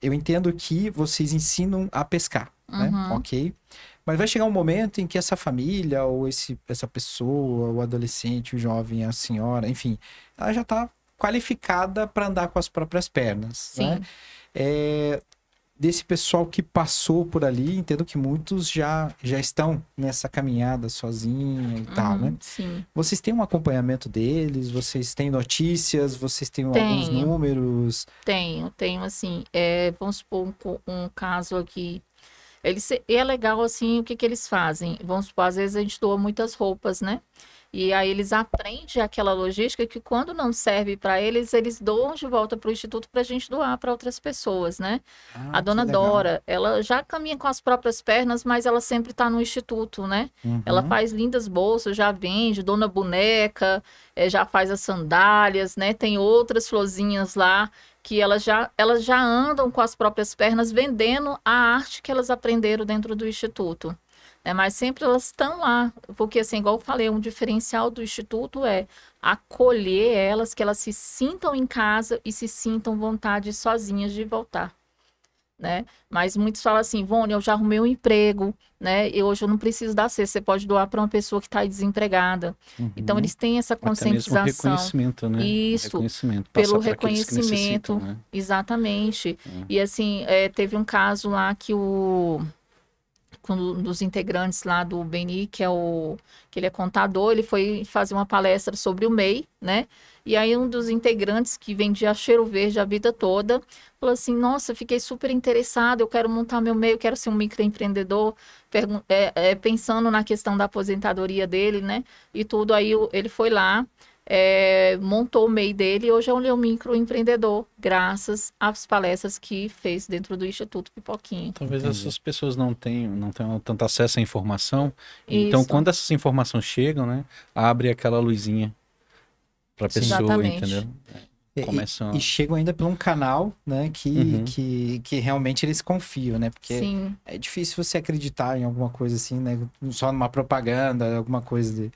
Eu entendo que vocês ensinam a pescar, né? uhum. né? Ok. Mas vai chegar um momento em que essa família, ou esse, essa pessoa, o adolescente, o jovem, a senhora, enfim, ela já está qualificada para andar com as próprias pernas. Né? Sim. Né? É, desse pessoal que passou por ali, entendo que muitos já, já estão nessa caminhada sozinha e tal, uhum, né? Sim. Vocês têm um acompanhamento deles? Vocês têm notícias? Vocês têm tenho, alguns números?
Tenho, tenho, assim, é, vamos supor um, um caso aqui eles, e é legal, assim, o que, que eles fazem? Vamos supor, às vezes a gente doa muitas roupas, né? E aí eles aprendem aquela logística que quando não serve para eles, eles doam de volta para o instituto para a gente doar para outras pessoas, né? Ah, a dona Dora, ela já caminha com as próprias pernas, mas ela sempre está no instituto, né? Uhum. Ela faz lindas bolsas, já vende, dona boneca, é, já faz as sandálias, né? Tem outras florzinhas lá que elas já, elas já andam com as próprias pernas vendendo a arte que elas aprenderam dentro do instituto. Né? Mas sempre elas estão lá, porque assim, igual eu falei, um diferencial do instituto é acolher elas, que elas se sintam em casa e se sintam vontade sozinhas de voltar né? Mas muitos falam assim, Vone, eu já arrumei um emprego, né? E hoje eu não preciso dar cesta, você pode doar para uma pessoa que está desempregada. Uhum. Então eles têm essa conscientização. Até mesmo reconhecimento, né? Isso. Reconhecimento, pelo reconhecimento, né? exatamente. É. E assim, é, teve um caso lá que o com um dos integrantes lá do Beni, que é o que ele é contador, ele foi fazer uma palestra sobre o MEI, né? E aí um dos integrantes que vendia cheiro verde a vida toda, falou assim: "Nossa, fiquei super interessado, eu quero montar meu MEI, eu quero ser um microempreendedor", é, é, pensando na questão da aposentadoria dele, né? E tudo aí ele foi lá é, montou o MEI dele e hoje é um microempreendedor, graças às palestras que fez dentro do Instituto Pipoquinha. Talvez Entendi. essas
pessoas não tenham, não tenham tanto acesso à informação. Então, Isso. Então, quando essas informações chegam, né, abre aquela luzinha para a pessoa, Exatamente. entendeu? Começam... É, e, e chegam ainda
por um canal, né, que, uhum. que, que realmente eles confiam, né? Porque Sim. é difícil você acreditar em alguma coisa assim, né? Só numa propaganda, alguma coisa de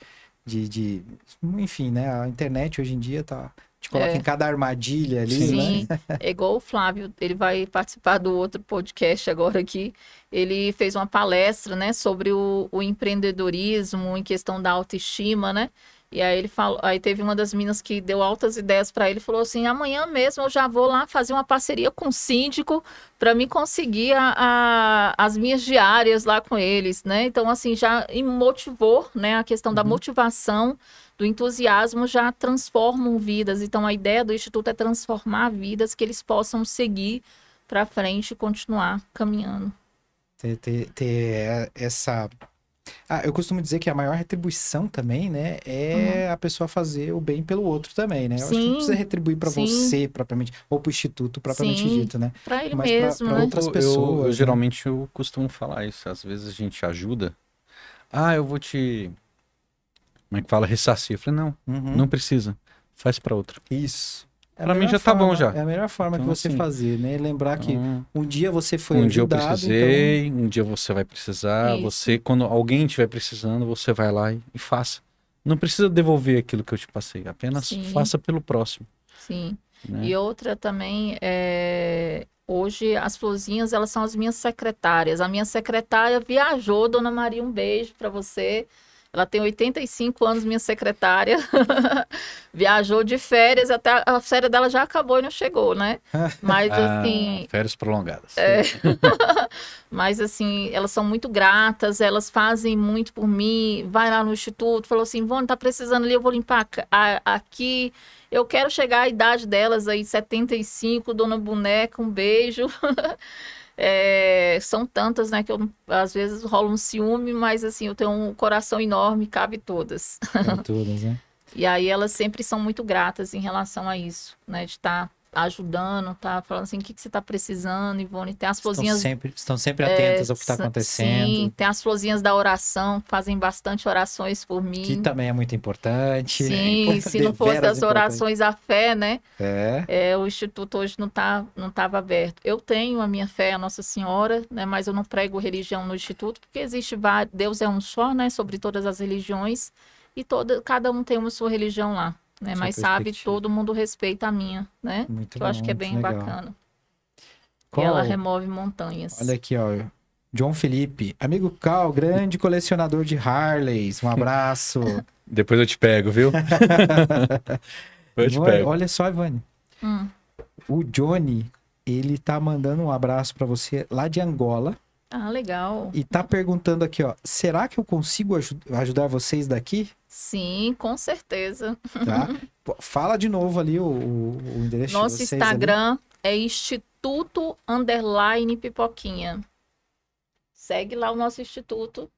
de, de, enfim, né? A internet hoje em dia tá te coloca é. em cada armadilha ali, Sim, né?
é igual o Flávio, ele vai participar do outro podcast agora aqui. Ele fez uma palestra, né, sobre o, o empreendedorismo em questão da autoestima, né? E aí ele falou, aí teve uma das minas que deu altas ideias para ele, falou assim: amanhã mesmo eu já vou lá fazer uma parceria com o síndico para me conseguir a, a, as minhas diárias lá com eles, né? Então assim já motivou, né? A questão uhum. da motivação, do entusiasmo já transformam vidas. Então a ideia do instituto é transformar vidas que eles possam seguir para frente e continuar caminhando.
Ter, ter, ter essa ah, eu costumo dizer que a maior retribuição também, né, é uhum. a pessoa fazer o bem pelo outro também, né? Sim, eu acho que não precisa retribuir para você propriamente ou para o instituto propriamente Sim, dito, né? Para ele Mas mesmo, pra, pra né? outras pessoas. Eu, eu né? geralmente
eu costumo falar isso. Às vezes a gente ajuda. Ah, eu vou te como é que fala ressarcir? Eu falei, não, uhum. não precisa. Faz para outro. Isso. É para mim já forma, tá bom já. É a
melhor forma então, que você assim, fazer, né? Lembrar que ah. um dia você foi um ajudado. Um dia eu precisei,
então... um dia você vai precisar. Isso. Você, quando alguém estiver precisando, você vai lá e, e, faça. Não precisa devolver aquilo que eu te passei. Apenas Sim. faça pelo próximo.
Sim. Né? E outra também é... Hoje as florzinhas elas são as minhas secretárias. A minha secretária viajou, Dona Maria, um beijo para você. Ela tem 85 anos, minha secretária. Viajou de férias, até a férias dela já acabou e não chegou, né?
Mas ah, assim. Férias prolongadas. É...
Mas assim, elas são muito gratas, elas fazem muito por mim. Vai lá no instituto, falou assim: Ivone, tá precisando ali, eu vou limpar aqui. Eu quero chegar à idade delas aí, 75, dona boneca, um beijo. É, são tantas, né, que eu, às vezes rola um ciúme, mas assim, eu tenho um coração enorme, cabe todas. Cabe todas, né? e aí elas sempre são muito gratas em relação a isso, né, de estar tá ajudando, tá falando assim, o que, que você tá precisando, Ivone? Tem as florzinhas... Estão
sempre, estão sempre atentas é, ao que tá é, acontecendo. Sim,
tem as florzinhas da oração, fazem bastante orações por mim. Que
também é muito importante. É sim, é importante, se não fosse das orações
à fé, né? É. é. O Instituto hoje não tá, não tava aberto. Eu tenho a minha fé, a Nossa Senhora, né? Mas eu não prego religião no Instituto, porque existe vários... Deus é um só, né? Sobre todas as religiões. E toda, cada um tem uma sua religião lá né? Mas sabe, todo mundo respeita a minha, né? Muito que bom, eu acho que é bem legal. bacana. Qual? E ela remove montanhas. Olha
aqui, ó. John Felipe, amigo Cal, grande colecionador de Harleys. Um abraço.
Depois eu te pego, viu? eu te olha, pego. olha
só, Ivani, Hum. O Johnny, ele tá mandando um abraço para você lá de Angola.
Ah, legal.
E tá perguntando aqui, ó, será que eu consigo aj ajudar vocês daqui?
Sim, com certeza. Tá?
Fala de novo ali o, o endereço. Nosso Instagram
ali. é Instituto Underline Pipoquinha. Segue lá o nosso instituto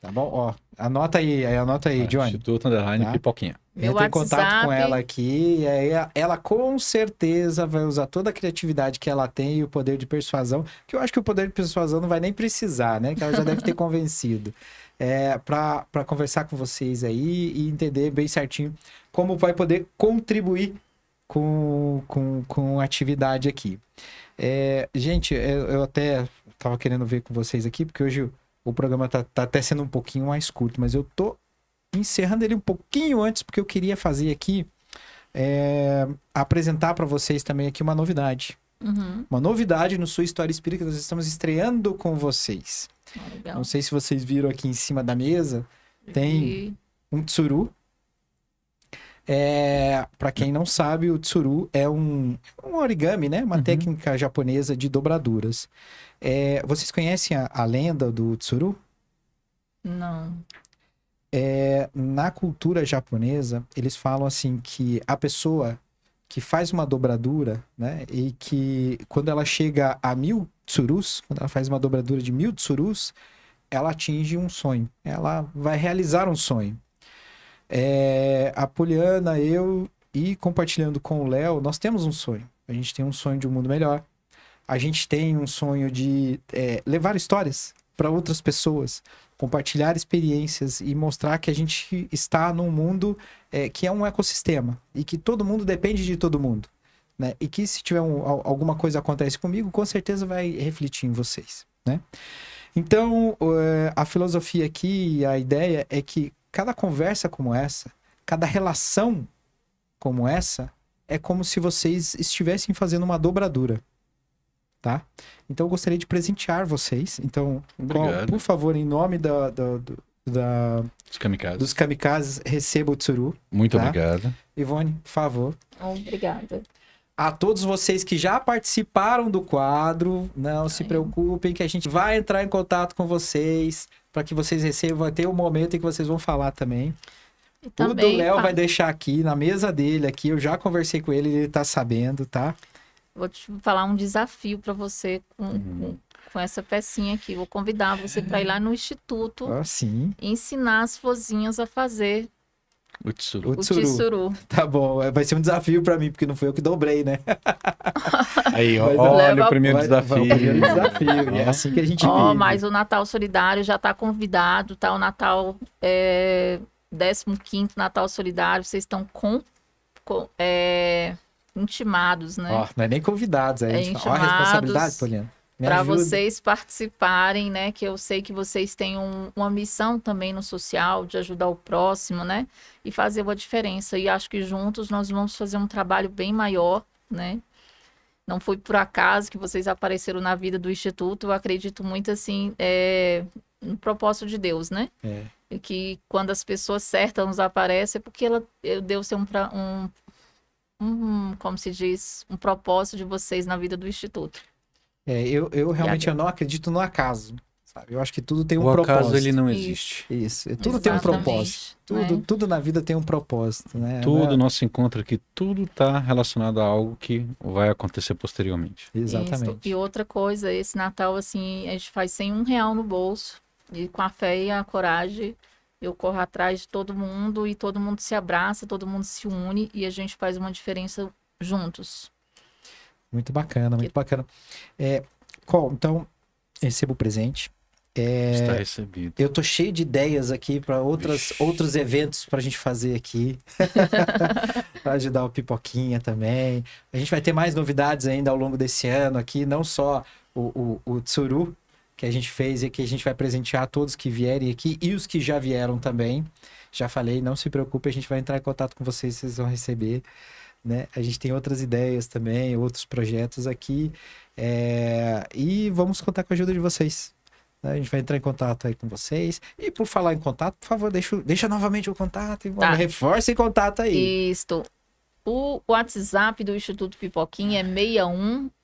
Tá bom? Ó, anota aí, anota aí, ah, Johnny. Instituto
Underline tá? Pipoquinha.
Entra em contato com ela aqui e aí ela com certeza vai usar toda a criatividade que ela tem e o poder de persuasão, que eu acho que o poder de persuasão não vai nem precisar, né? Que ela já deve ter convencido. É, para conversar com vocês aí e entender bem certinho como vai poder contribuir com, com, com atividade aqui. É, gente, eu, eu até tava querendo ver com vocês aqui, porque hoje o programa tá, tá até sendo um pouquinho mais curto, mas eu tô encerrando ele um pouquinho antes, porque eu queria fazer aqui, é, apresentar para vocês também aqui uma novidade. Uhum. Uma novidade no Sua História Espírita que nós estamos estreando com vocês.
Ah, legal. Não sei
se vocês viram aqui em cima da mesa, tem um tsuru, é, para quem não sabe, o tsuru é um, é um origami, né? Uma uhum. técnica japonesa de dobraduras. É, vocês conhecem a, a, lenda do tsuru? Não. É, na cultura japonesa, eles falam assim que a pessoa que faz uma dobradura, né? E que quando ela chega a mil tsurus, quando ela faz uma dobradura de mil tsurus, ela atinge um sonho. Ela vai realizar um sonho. É, a Poliana, eu e compartilhando com o Léo, nós temos um sonho. A gente tem um sonho de um mundo melhor. A gente tem um sonho de é, levar histórias para outras pessoas, compartilhar experiências e mostrar que a gente está num mundo é, que é um ecossistema e que todo mundo depende de todo mundo. Né? E que se tiver um, alguma coisa acontece comigo, com certeza vai refletir em vocês, né? Então, a filosofia aqui, a ideia é que cada conversa como essa, cada relação como essa, é como se vocês estivessem fazendo uma dobradura. Tá? Então eu gostaria de presentear vocês. Então, por favor, em nome da, da, da
dos, kamikazes. dos
kamikazes, receba o tsuru.
Muito tá? obrigado.
Ivone, por favor.
Ah, obrigada
a todos vocês que já participaram do quadro, não Ai. se preocupem que a gente vai entrar em contato com vocês para que vocês recebam. Vai ter um momento em que vocês vão falar também.
E também o Léo faz... vai
deixar aqui na mesa dele aqui. Eu já conversei com ele, ele está sabendo, tá?
Vou te falar um desafio para você com, uhum. com, essa pecinha aqui. Vou convidar você para ir lá no instituto ah, ensinar as florzinhas a fazer
o
Utsuru. Tá bom, vai ser um desafio para mim, porque não foi eu que dobrei, né?
Aí,
ó, olha o primeiro vai, desafio. Vai, o primeiro desafio. Né? é assim que a gente oh, vive. Mas
o Natal Solidário já está convidado, tá? O Natal é, 15º Natal Solidário, vocês estão com... com é, intimados, né? Ó,
não é nem convidados, é, é intimados. Ó, a responsabilidade, Poliana para vocês
participarem, né? Que eu sei que vocês têm um, uma missão também no social de ajudar o próximo, né? E fazer uma diferença. E acho que juntos nós vamos fazer um trabalho bem maior, né? Não foi por acaso que vocês apareceram na vida do Instituto. Eu acredito muito assim é, no propósito de Deus, né? É. E que quando as pessoas certas nos aparecem, é porque ela, eh, Deus tem um, um, um, como se diz, um propósito de vocês na vida do Instituto.
É, eu, eu realmente eu não acredito no acaso. Sabe? Eu acho que tudo tem um o propósito. O acaso ele não existe. Isso. Isso. Tudo Exatamente. tem um propósito. Né? Tudo, tudo na vida tem um propósito, né? Tudo, é?
nosso encontro aqui, tudo está relacionado a algo que vai acontecer posteriormente. Exatamente. Isso.
E outra coisa, esse Natal, assim, a gente faz sem um real no bolso. E com a fé e a coragem, eu corro atrás de todo mundo e todo mundo se abraça, todo mundo se une e a gente faz uma diferença juntos.
Muito bacana, muito bacana. É, qual? Então, recebo o presente. É, Está
recebido.
Eu tô cheio de ideias aqui para outras outros eventos para a gente fazer aqui. para ajudar o Pipoquinha também. A gente vai ter mais novidades ainda ao longo desse ano aqui, não só o, o, o Tsuru que a gente fez e que a gente vai presentear todos que vierem aqui e os que já vieram também. Já falei, não se preocupe, a gente vai entrar em contato com vocês, vocês vão receber. Né? A gente tem outras ideias também, outros projetos aqui. É... E vamos contar com a ajuda de vocês. Né? A gente vai entrar em contato aí com vocês. E por falar em contato, por favor, deixa, deixa novamente o
contato tá. reforça em
contato aí.
Isto. O WhatsApp do Instituto Pipoquinha é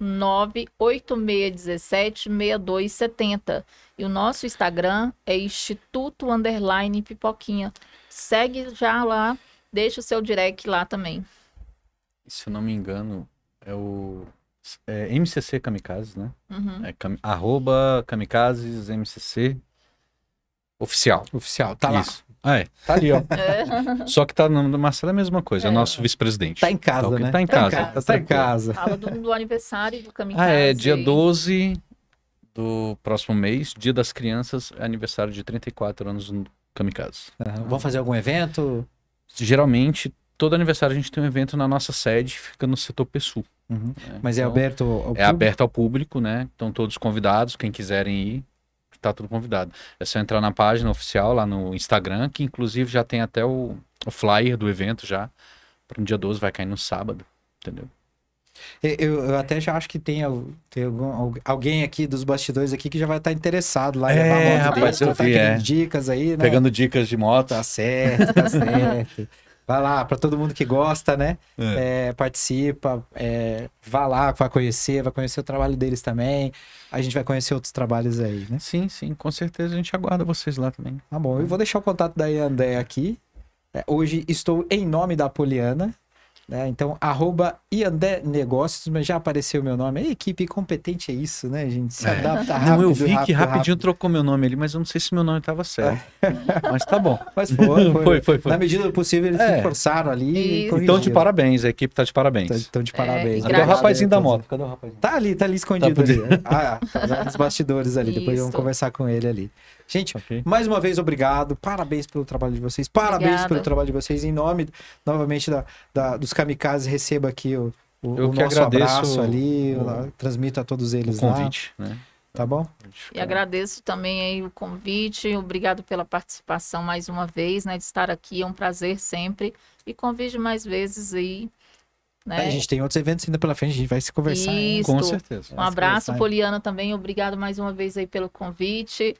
61986176270. E o nosso Instagram é Instituto Underline Pipoquinha. Segue já lá, deixa o seu direct lá também
se eu não me engano, é o é MCC Kamikazes, né? Uhum. É, cam, arroba Kamikazes MCC oficial. Oficial, tá Isso. lá. Ah, é. Tá ali, ó.
É.
Só que tá no nome do Marcelo é a mesma coisa, é, é nosso vice-presidente. Tá em casa, então, né? Tá em tá casa. Em casa. Tá, tá em casa. Fala
do, do aniversário do Kamikaze. Ah, é, dia
12 do próximo mês, dia das crianças, é aniversário de 34 anos do Kamikaze. Ah, vão fazer algum evento? Geralmente todo aniversário a gente tem um evento na nossa sede, fica no setor PSU. Uhum. Né? Mas é então, é aberto ao é público? É aberto ao público, né? Então todos convidados, quem quiserem ir, tá tudo convidado. É só entrar na página oficial lá no Instagram, que inclusive já tem até o, o flyer do evento já. Para no dia 12 vai cair no sábado, entendeu?
Eu, eu, até já acho que tem, tem algum, alguém aqui dos bastidores aqui que já vai estar tá interessado lá. É, rapaz, dele, né? eu tá é. dicas aí, né? Pegando
dicas de moto. Tá certo, tá
certo. Vai lá, para todo mundo que gosta, né? É. É, participa, é, vá lá, vai conhecer, vai conhecer o trabalho deles também. A gente vai conhecer outros trabalhos aí,
né? Sim, sim, com certeza a gente aguarda vocês lá também. Tá bom, eu
vou deixar o contato da Yandé aqui. É, hoje estou em nome da Poliana, né? Então, arroba Iandé Negócios, mas já apareceu meu nome. A equipe competente é isso, né, gente? Se é. adapta rápido. Não, eu vi rápido, que rapidinho rápido.
trocou meu nome ali, mas eu não sei se meu nome estava certo. É. mas tá bom. Mas foi, foi, foi, foi, foi. Na medida do
possível, eles é. se forçaram ali. Então, de parabéns, a equipe tá de parabéns. então, de é, parabéns. É, Cadê o rapazinho da moto? Cadê o rapazinho? Tá ali, tá ali tá escondido. Tá ali. Né? Ah, tá, tá os bastidores ali. Isso. Depois vamos conversar com ele ali. Gente, okay. mais uma vez, obrigado. Parabéns pelo trabalho de vocês. Parabéns Obrigada. pelo trabalho de vocês. Em nome, novamente, da, da dos kamikazes, receba aqui o, o, o nosso abraço ali. O, lá, a todos eles o convite, lá. Né? Tá bom?
E agradeço também aí o convite, obrigado pela participação mais uma vez, né? De estar aqui, é um prazer sempre. E convide mais vezes aí. Né? A gente
tem outros eventos ainda pela frente, a gente vai se conversar. Isso. Com certeza. Um abraço,
Poliana, também. Obrigado mais uma vez aí pelo convite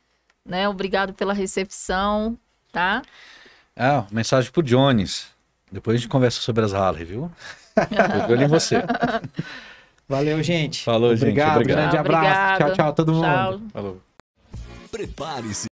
né? Obrigado pela recepção, tá?
Ah, mensagem pro Jones. Depois a gente conversa sobre as Harley, viu? Eu olho em você. Valeu, gente. Falou, obrigado, gente. Obrigado. Grande abraço. Obrigado. Tchau, tchau, todo mundo. Tchau. Falou.
Prepare-se.